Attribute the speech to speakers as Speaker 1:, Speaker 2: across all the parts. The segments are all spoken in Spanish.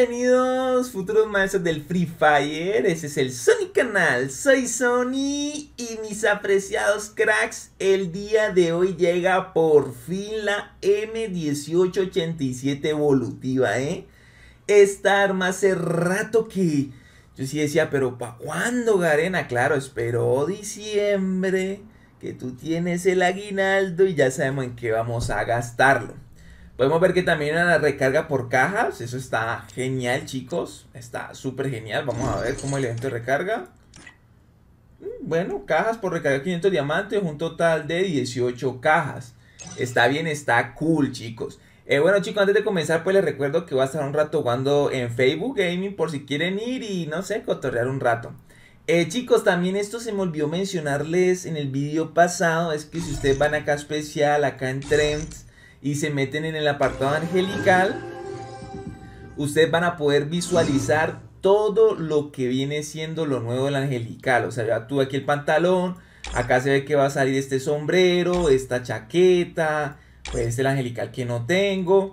Speaker 1: Bienvenidos futuros maestros del Free Fire, ese es el Sony Canal, soy Sony y mis apreciados cracks, el día de hoy llega por fin la M1887 evolutiva, ¿eh? Esta arma hace rato que yo sí decía, pero ¿para cuándo Garena? Claro, espero diciembre, que tú tienes el aguinaldo y ya sabemos en qué vamos a gastarlo. Podemos ver que también la recarga por cajas. Eso está genial, chicos. Está súper genial. Vamos a ver cómo el evento recarga. Mm, bueno, cajas por recarga 500 diamantes. Un total de 18 cajas. Está bien, está cool, chicos. Eh, bueno chicos, antes de comenzar pues les recuerdo que voy a estar un rato jugando en Facebook Gaming por si quieren ir y no sé, cotorrear un rato. Eh, chicos, también esto se me olvidó mencionarles en el video pasado, es que si ustedes van acá especial, acá en Trends, y se meten en el apartado angelical, ustedes van a poder visualizar todo lo que viene siendo lo nuevo del angelical. O sea, ya tuve aquí el pantalón, acá se ve que va a salir este sombrero, esta chaqueta, pues este el angelical que no tengo,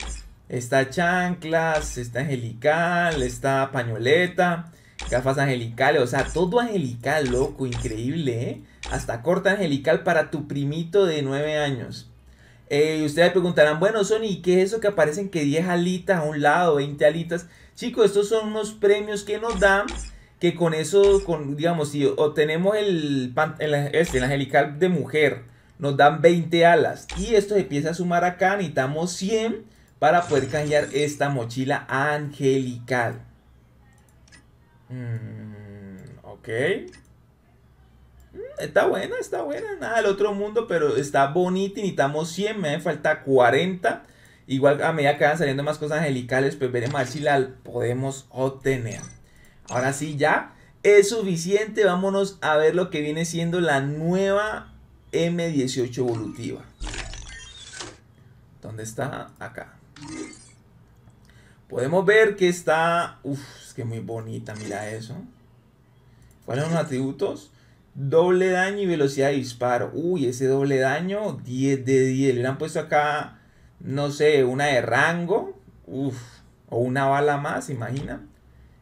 Speaker 1: esta chanclas, esta angelical, esta pañoleta, gafas angelicales, o sea, todo angelical, loco, increíble, ¿eh? Hasta corta angelical para tu primito de 9 años. Eh, ustedes preguntarán, bueno, Sony, ¿qué es eso que aparecen que 10 alitas a un lado, 20 alitas? Chicos, estos son unos premios que nos dan que con eso, con, digamos, si obtenemos el, este, angelical de mujer, nos dan 20 alas. Y esto se empieza a sumar acá, necesitamos 100 para poder cambiar esta mochila angelical. Mm, ok. Está buena, está buena, nada el otro mundo, pero está bonita necesitamos 100, me falta 40. Igual a medida que van saliendo más cosas angelicales, pues veremos si la podemos obtener. Ahora sí, ya es suficiente, vámonos a ver lo que viene siendo la nueva M18 evolutiva. ¿Dónde está? Acá. Podemos ver que está... Uf, es que muy bonita, mira eso. ¿Cuáles son los atributos? Doble daño y velocidad de disparo. Uy, ese doble daño, 10 de 10. Le han puesto acá, no sé, una de rango. Uf, o una bala más, imagina.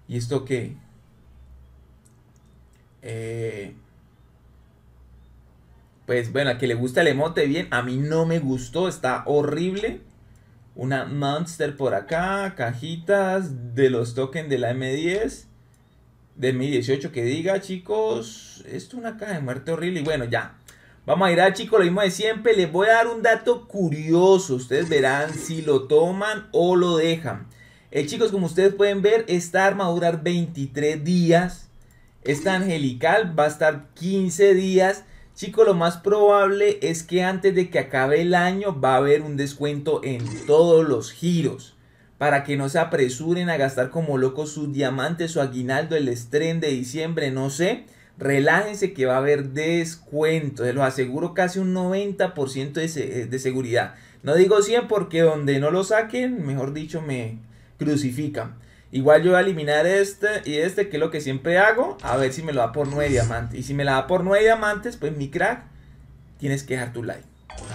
Speaker 1: ¿Y esto qué? Eh, pues bueno, a que le gusta el emote, bien. A mí no me gustó, está horrible. Una monster por acá, cajitas de los tokens de la M10. De 2018 que diga, chicos, esto es una caja de muerte horrible. Y bueno, ya. Vamos a ir a chicos, lo mismo de siempre. Les voy a dar un dato curioso. Ustedes verán si lo toman o lo dejan. Eh, chicos, como ustedes pueden ver, esta arma va a durar 23 días. Esta angelical va a estar 15 días. Chicos, lo más probable es que antes de que acabe el año va a haber un descuento en todos los giros para que no se apresuren a gastar como locos sus diamantes, su aguinaldo, el estreno de diciembre, no sé. Relájense que va a haber descuento, Les los aseguro casi un 90% de, eh, de seguridad. No digo 100 porque donde no lo saquen, mejor dicho, me crucifican. Igual yo voy a eliminar este y este, que es lo que siempre hago, a ver si me lo da por 9 diamantes. Y si me la da por 9 diamantes, pues mi crack, tienes que dejar tu like.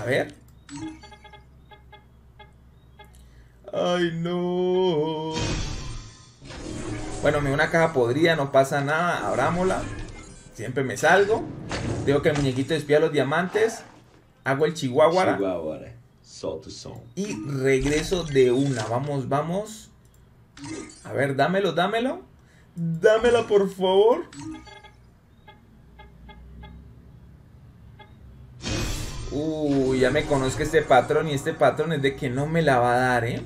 Speaker 1: A ver. Ay, no. Bueno, me una caja podrida, no pasa nada, abrámosla. Siempre me salgo. Tengo que el muñequito espía los diamantes. Hago el chihuahua. Chihuahua. Eh. Y regreso de una. Vamos, vamos. A ver, dámelo, dámelo. Dámela, por favor. Uy, ya me conozco este patrón y este patrón es de que no me la va a dar, ¿eh?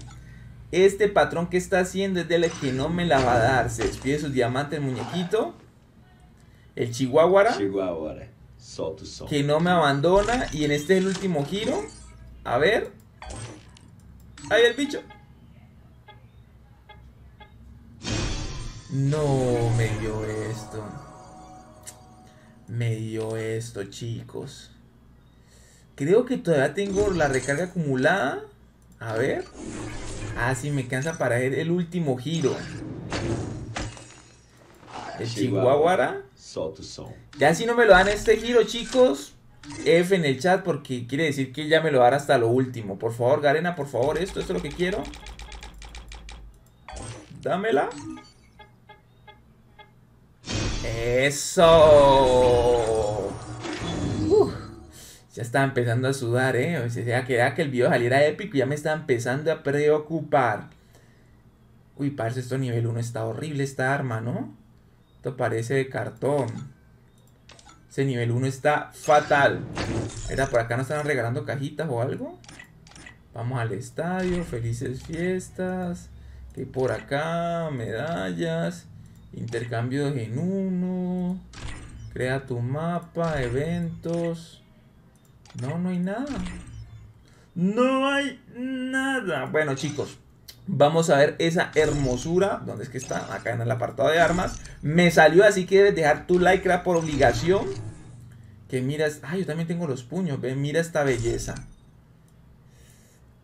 Speaker 1: Este patrón que está haciendo es de la que no me la va a dar. Se despide sus diamantes, el muñequito. El Chihuahua. Chihuahua. Que no me abandona. Y en este el último giro. A ver. Ahí el bicho. No me dio esto. Me dio esto, chicos. Creo que todavía tengo la recarga acumulada. A ver. Ah, sí, me cansa para él. El último giro. El Chihuahuara. Ya si no me lo dan este giro, chicos. F en el chat porque quiere decir que ya me lo dará hasta lo último. Por favor, Garena, por favor, esto, esto es lo que quiero. Dámela. Eso ya estaba empezando a sudar, ¿eh? O sea, ya que el video saliera épico, ya me estaba empezando a preocupar. Uy, parce, esto nivel 1 está horrible esta arma, ¿no? Esto parece de cartón. Ese nivel 1 está fatal. Era, por acá nos están regalando cajitas o algo. Vamos al estadio, felices fiestas. Que por acá, medallas. Intercambios en uno. Crea tu mapa, eventos. No, no hay nada. No hay nada. Bueno, chicos, Vamos a ver esa hermosura. ¿Dónde es que está? Acá en el apartado de armas. Me salió, así que debes dejar tu like, era por obligación. Que miras. Ah, yo también tengo los puños. Ven, mira esta belleza.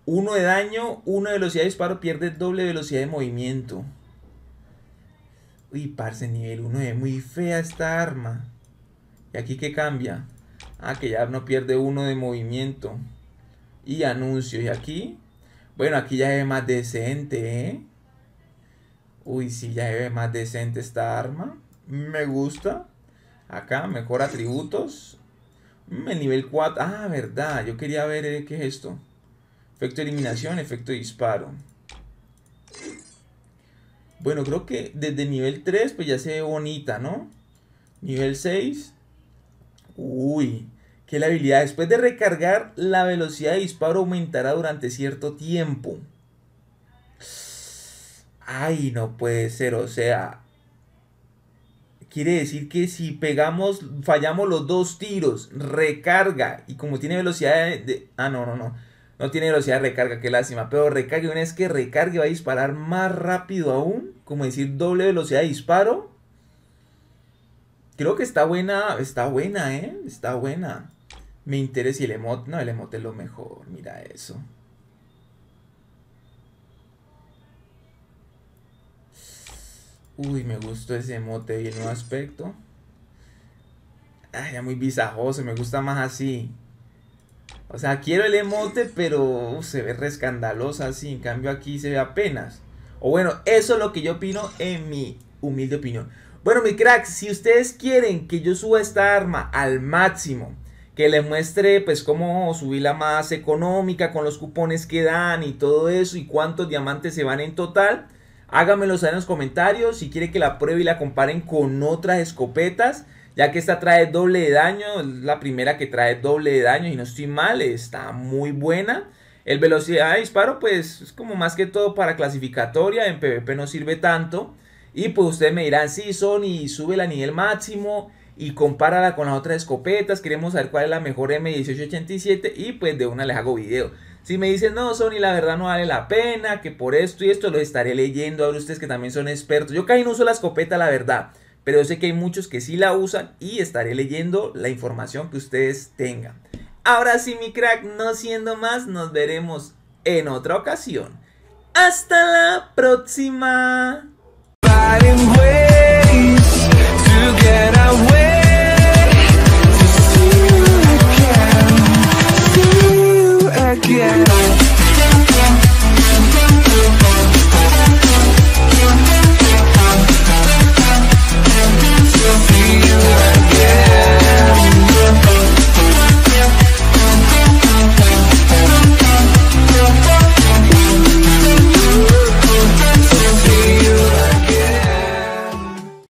Speaker 1: Uno de daño, uno de velocidad de disparo, pierde doble velocidad de movimiento. Uy, parce, nivel 1 es muy fea esta arma. ¿Y aquí qué cambia? Ah, que ya no pierde uno de movimiento. Y anuncios. Y aquí, bueno, aquí ya es más decente, ¿eh? Uy, sí, ya es más decente esta arma. Me gusta. Acá, mejor atributos. Mm, el nivel 4. Ah, verdad. Yo quería ver eh, qué es esto. Efecto de eliminación, efecto de disparo. Bueno, creo que desde nivel 3 pues ya se ve bonita, ¿no? Nivel 6. Uy, que la habilidad después de recargar la velocidad de disparo aumentará durante cierto tiempo. Ay, no puede ser, o sea, quiere decir que si pegamos, fallamos los dos tiros, recarga, y como tiene velocidad de, Ah, no, no, no. No tiene velocidad de recarga, qué lástima. Pero recarga, una vez que recargue va a disparar más rápido aún, como decir doble velocidad de disparo. Creo que está buena, está buena, ¿eh? Está buena. Me interesa el emote. No, el emote es lo mejor. Mira eso. Uy, me gustó ese emote y el nuevo aspecto. Ay, ya muy visajoso, me gusta más así. O sea, quiero el emote, pero se ve re escandalosa así. En cambio aquí se ve apenas. O bueno, eso es lo que yo opino en mi humilde opinión. Bueno, mi crack, si ustedes quieren que yo suba esta arma al máximo, que les muestre pues cómo subirla más económica con los cupones que dan y todo eso y cuántos diamantes se van en total, háganmelo saber en los comentarios si quieren que la pruebe y la comparen con otras escopetas ya que esta trae doble de daño, es la primera que trae doble de daño y no estoy mal, está muy buena. El velocidad de disparo pues es como más que todo para clasificatoria, en PvP no sirve tanto. Y pues ustedes me dirán, sí, Sony, sube la nivel máximo y compárala con las otras escopetas. Queremos saber cuál es la mejor M1887 y pues de una les hago video. Si me dicen, no, Sony, la verdad no vale la pena, que por esto y esto lo estaré leyendo. Ahora ustedes que también son expertos. Yo casi no uso la escopeta, la verdad. Pero sé que hay muchos que sí la usan y estaré leyendo la información que ustedes tengan. Ahora sí, mi crack, no siendo más, nos veremos en otra ocasión. Hasta la próxima. Finding ways to get out